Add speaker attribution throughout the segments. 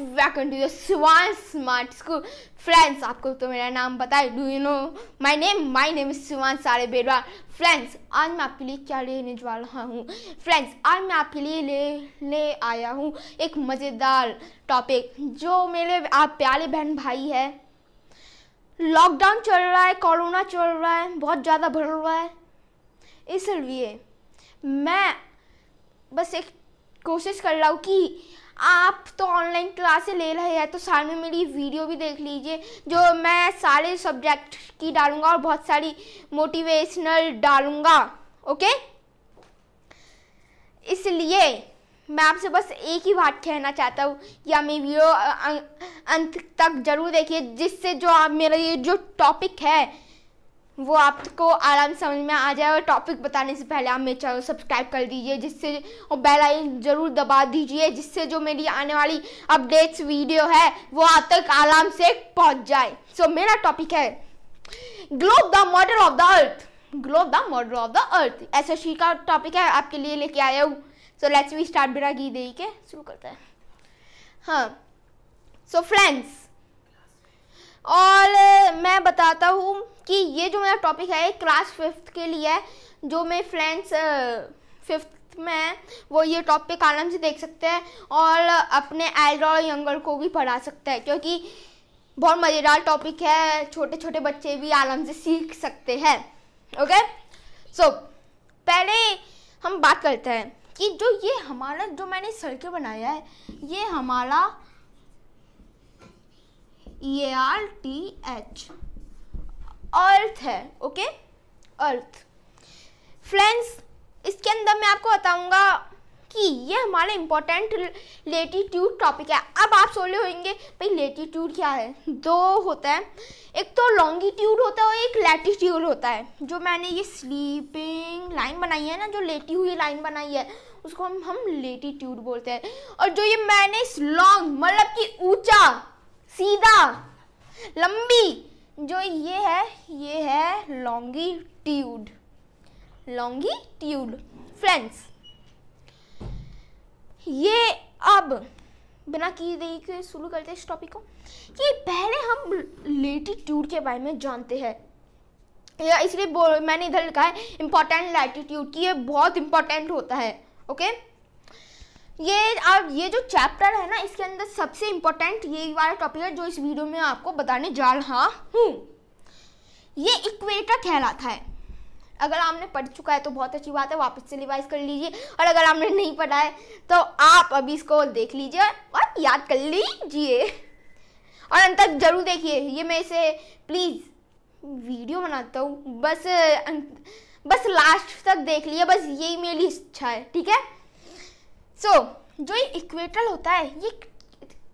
Speaker 1: Welcome to Diwan smart school friends आपको तो मेरा नाम बताए do you know my name my name is Sivan सारे बेरवाल फ्रेंड्स आज मैं आपके लिए क्या लेने जा रहा हूँ फ्रेंड्स आज मैं आपके लिए ले ले आया हूँ एक मज़ेदार टॉपिक जो मेरे आप प्यारे बहन भाई है लॉकडाउन चल रहा है कोरोना चल रहा है बहुत ज़्यादा भर रहा है इसलिए मैं बस एक कोशिश कर रहा हूँ कि आप तो ऑनलाइन क्लासे ले रहे हैं तो साथ में मेरी वीडियो भी देख लीजिए जो मैं सारे सब्जेक्ट की डालूंगा और बहुत सारी मोटिवेशनल डालूंगा ओके इसलिए मैं आपसे बस एक ही बात कहना चाहता हूँ कि आप मेरी वीडियो अंत तक जरूर देखिए जिससे जो आप मेरा ये जो टॉपिक है वो आपको आराम समझ में आ जाए और टॉपिक बताने से पहले आप मेरे चैनल सब्सक्राइब कर दीजिए जिससे और बेल आइकन ज़रूर दबा दीजिए जिससे जो मेरी आने वाली अपडेट्स वीडियो है वो आप तक आराम से पहुंच जाए सो so, मेरा टॉपिक है globe the model of the earth globe the model of the earth ऐसा शी का टॉपिक है आपके लिए लेके आया हूँ सो लेट्स वी स्टार्ट बिना की दे के शुरू करते हैं हाँ सो फ्रेंड्स और मैं बताता हूँ कि ये जो मेरा टॉपिक है क्लास फिफ्थ के लिए है जो मेरे फ्रेंड्स फिफ्थ में वो ये टॉपिक आराम से देख सकते हैं और अपने एल्डर और यंगर को भी पढ़ा सकते हैं क्योंकि बहुत मज़ेदार टॉपिक है छोटे छोटे बच्चे भी आराम से सीख सकते हैं ओके सो so, पहले हम बात करते हैं कि जो ये हमारा जो मैंने सर्किल बनाया है ये हमारा E A R T H earth है ओके अर्थ फ्रेंड्स इसके अंदर मैं आपको बताऊंगा कि ये हमारा इम्पोर्टेंट लेटीट्यूड टॉपिक है अब आप सोले होंगे भाई लेटीट्यूड क्या है दो होता है एक तो लॉन्गीट्यूड होता है और एक लेटीट्यूड होता है जो मैंने ये स्लीपिंग लाइन बनाई है ना जो लेटी हुई लाइन बनाई है उसको हम हम लेटीट्यूड बोलते हैं और जो ये मैंने लॉन्ग मतलब कि ऊंचा सीधा लंबी जो ये है ये है ट्यूड लॉन्गी ट्यूड फ्रेंड्स ये अब बिना की देखे शुरू करते इस टॉपिक को कि पहले हम लेटीट्यूड के बारे में जानते हैं या इसलिए मैंने इधर लिखा है इम्पोर्टेंट लैटीट्यूड कि ये बहुत इंपॉर्टेंट होता है ओके okay? अब ये जो चैप्टर है ना इसके अंदर सबसे इंपॉर्टेंट ये वाला टॉपिक है जो इस वीडियो में आपको बताने जा रहा हूँ ये इक्वेटर कहलाता है अगर आपने पढ़ चुका है तो बहुत अच्छी बात है वापस से रिवाइज कर लीजिए और अगर आपने नहीं पढ़ा है तो आप अभी इसको देख लीजिए और याद कर लीजिए और अंत तक जरूर देखिए ये मैं इसे प्लीज़ वीडियो बनाता हूँ बस बस लास्ट तक देख लिया बस यही मेरी इच्छा है ठीक है सो so, जो ये इक्वेटर होता है ये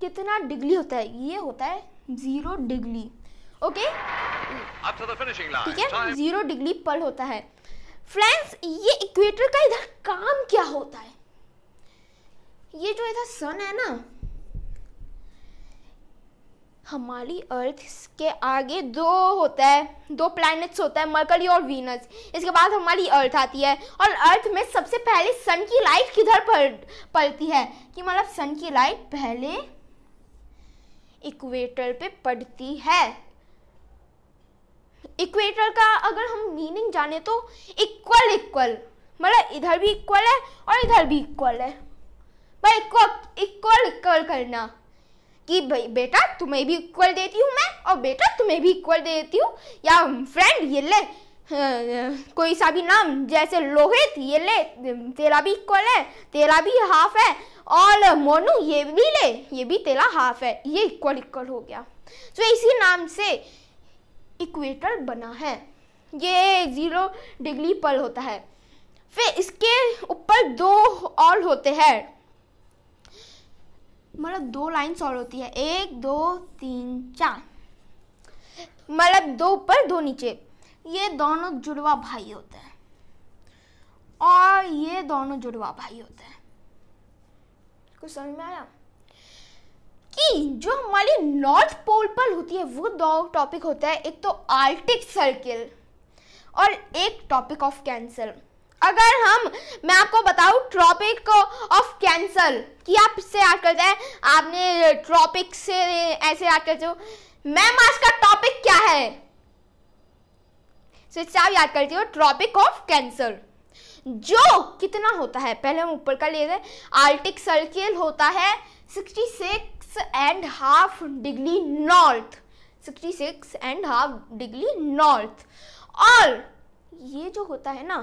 Speaker 1: कितना डिग्री होता है ये होता है जीरो डिग्री ओके ठीक है जीरो डिग्री पर होता है फ्रेंड्स ये इक्वेटर का इधर काम क्या होता है ये जो इधर सन है ना हमारी अर्थ के आगे दो होता है दो प्लैनेट्स होता है मरकरी और वीनस इसके बाद हमारी अर्थ आती है और अर्थ में सबसे पहले सन की लाइट किधर पड़ पड़ती है कि मतलब सन की लाइट पहले इक्वेटर पे पड़ती है इक्वेटर का अगर हम मीनिंग जाने तो इक्वल इक्वल मतलब इधर भी इक्वल है और इधर भी इक्वल है इक्वल मतलब इक्वल करना कि बेटा तुम्हें भी इक्वल देती हूँ मैं और बेटा तुम्हें भी इक्वल दे देती हूँ या फ्रेंड ये ले कोई सा भी नाम जैसे लोहित ये ले तेरा भी इक्वल है तेरा भी हाफ है और मोनू ये भी ले ये भी तेरा हाफ है ये इक्वल इक्वल हो गया तो इसी नाम से इक्वेटर बना है ये ज़ीरो डिग्री पर होता है फिर इसके ऊपर दो और होते हैं मतलब दो लाइन सॉल्व होती है एक दो तीन चार मतलब दो ऊपर दो नीचे ये दोनों जुड़वा भाई होते हैं और ये दोनों जुड़वा भाई होते हैं कुछ समझ में आया कि जो हमारी नॉर्थ पोल पर होती है वो दो टॉपिक होता है एक तो आर्टिक सर्किल और एक टॉपिक ऑफ कैंसर अगर हम मैं आपको बताऊँ ट्रॉपिक ऑफ कैंसर कि आप इससे याद कर जाए आपने ट्रॉपिक से ऐसे याद कर जो मैम आज का टॉपिक क्या है सो इससे आप याद करती हो ट्रॉपिक ऑफ कैंसर जो कितना होता है पहले हम ऊपर का ले रहे आर्टिक सर्किल होता है sixty six and half degree north sixty six and half degree north और ये जो होता है ना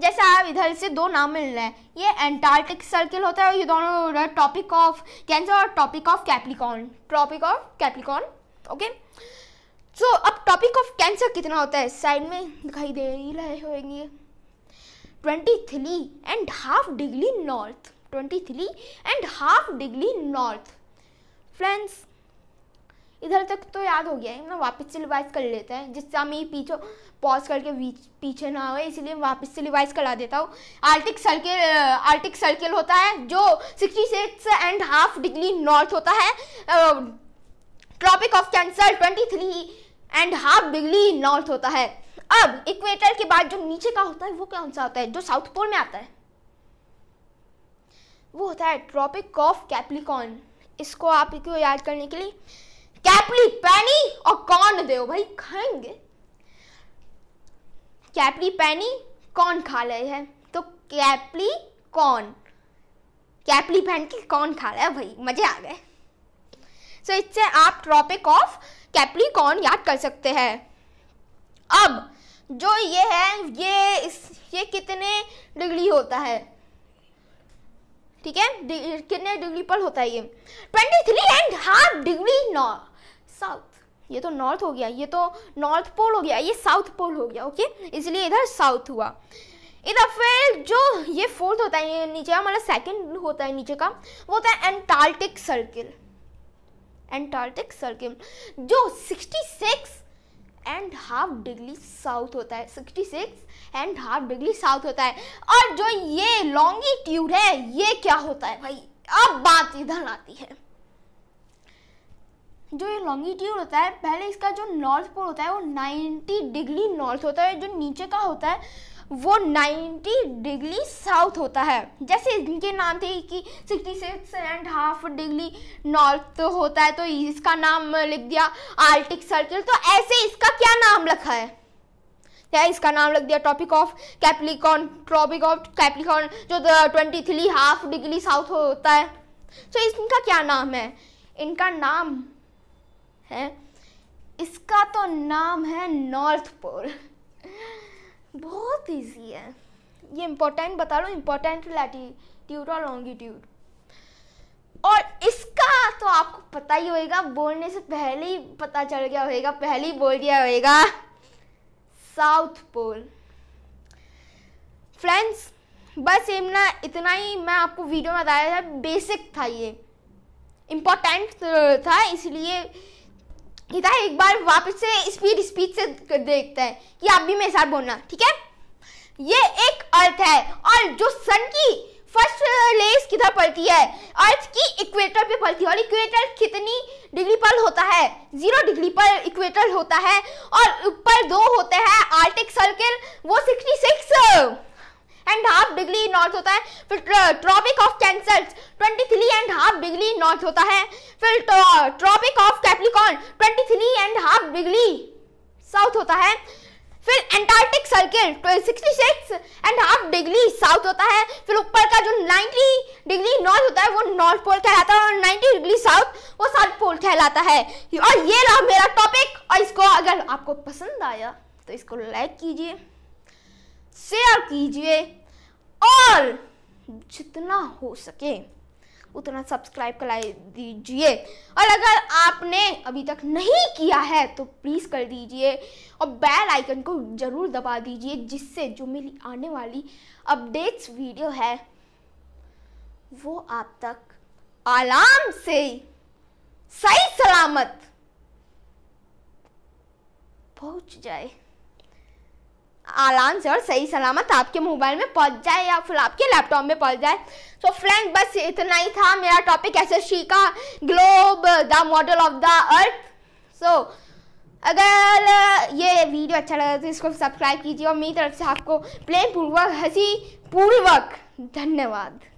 Speaker 1: जैसे आप इधर से दो नाम मिल रहे हैं ये एंटार्क्टिक सर्किल होता है ये दोनों टॉपिक ऑफ कैंसर और tropic of capricorn tropic of capricorn okay so अब टॉपिक ऑफ कैंसर कितना होता है साइड में दिखाई दे ही रहे होंगे twenty three and half degree north twenty three and half degree north friends इधर तक तो याद हो गया है ना वापस से रिवाइज कर लेते हैं जिससे हम ये पीछे पॉज करके पीछे ना आए इसलिए वापस से रिवाइज करा देता हूँ आर्टिक सर्किल आर्टिक सर्किल होता है जो sixty six and half degree north होता है tropic of cancer twenty three and half degree north होता है अब इक्वेटर के बाद जो नीचे का होता है वो कौन सा होता है जो साउथ पोल में आता है वो होता है ट्रॉपिक ऑफ कैप्लिकॉन इसको आप को याद करने के लिए कैपली पैनी और कौन दे भाई खाएंगे कैपली पैनी कौन खा रहे हैं तो कैपली कौन कैपली पहन के कौन खा रहा है भाई मजे आ गए सो so, इससे आप ट्रॉपिक ऑफ कैपली कौन याद कर सकते हैं अब जो ये है ये इस ये कितने डिग्री होता है ठीक है कितने डिग्री पर होता है ये twenty three and half degree नौ साउथ ये तो नॉर्थ हो गया ये तो नॉर्थ पोल हो गया ये साउथ पोल हो गया ओके इसलिए इधर साउथ हुआ इधर फिर जो ये फोर्थ होता है ये नीचे का मतलब सेकंड होता है नीचे का वो होता है एंटार्टिक सर्किल एंटार्टिक सर्किल जो 66 एंड हाफ डिग्री साउथ होता है 66 एंड हाफ डिग्री साउथ होता है और जो ये लॉन्गिट्यूड है ये क्या होता है भाई अब बात इधर आती है जो ये लॉन्गिट्यूड होता है पहले इसका जो नॉर्थ पोल होता है वो 90 डिग्री नॉर्थ होता है जो नीचे का होता है वो 90 डिग्री साउथ होता है जैसे इनके नाम थे कि 66 एंड हाफ डिग्री नॉर्थ होता है तो इसका नाम लिख दिया आर्टिक सर्किल तो ऐसे इसका क्या नाम रखा है या इसका नाम लग दिया tropic of capricorn tropic of capricorn जो twenty three half degree south होता है तो so, इसका क्या नाम है इनका नाम है इसका तो नाम है नॉर्थ पोल बहुत इजी है ये इम्पोर्टेंट बता रहा हूँ इम्पोर्टेंट लैटीट्यूड और लॉन्गिट्यूड और इसका तो आपको पता ही होएगा बोलने से पहले ही पता चल गया होएगा पहले ही बोल दिया होएगा साउथ पोल फ्रेंड्स बस इतना इतना ही मैं आपको वीडियो में बताया था बेसिक था ये इम्पोर्टेंट तो था इसलिए गीता एक बार वापस से स्पीड स्पीड से देखता है कि आप भी मेरे साथ बोलना ठीक है ये एक अर्थ है और जो सन की फर्स्ट लेस किधर पड़ती है अर्थ की इक्वेटर पे पड़ती है और इक्वेटर कितनी डिग्री पर होता है जीरो डिग्री पर इक्वेटर होता है और ऊपर दो होते हैं आर्टिक सर्किल वो sixty six and half degree north होता है फिर tropic of cancer twenty three and half degree north होता है फिल्टर tropic of capricorn twenty three and half degree south होता है फिर antarctic circle 66 and half degree south होता है फिर ऊपर का जो 90 डिग्री नॉर्थ होता है वो नॉर्थ पोल कहलाता है और 90 डिग्री साउथ वो साउथ पोल कहलाता है और ये रहा मेरा टॉपिक और इसको अगर आपको पसंद आया तो इसको लाइक कीजिए शेयर कीजिए और जितना हो सके उतना सब्सक्राइब करा दीजिए और अगर आपने अभी तक नहीं किया है तो प्लीज़ कर दीजिए और बेल आइकन को ज़रूर दबा दीजिए जिससे जो मेरी आने वाली अपडेट्स वीडियो है वो आप तक आराम से सही सलामत पहुंच जाए आराम से और सही सलामत आपके मोबाइल में पहुंच जाए या फिर आपके लैपटॉप में पहुंच जाए तो फ्रेंड बस इतना ही था मेरा टॉपिक ऐसे शीका globe the model of the earth so अगर ये वीडियो अच्छा लगा तो इसको सब्सक्राइब कीजिए और मेरी तरफ से आपको प्लेन पूर्वक हंसी पूर्वक धन्यवाद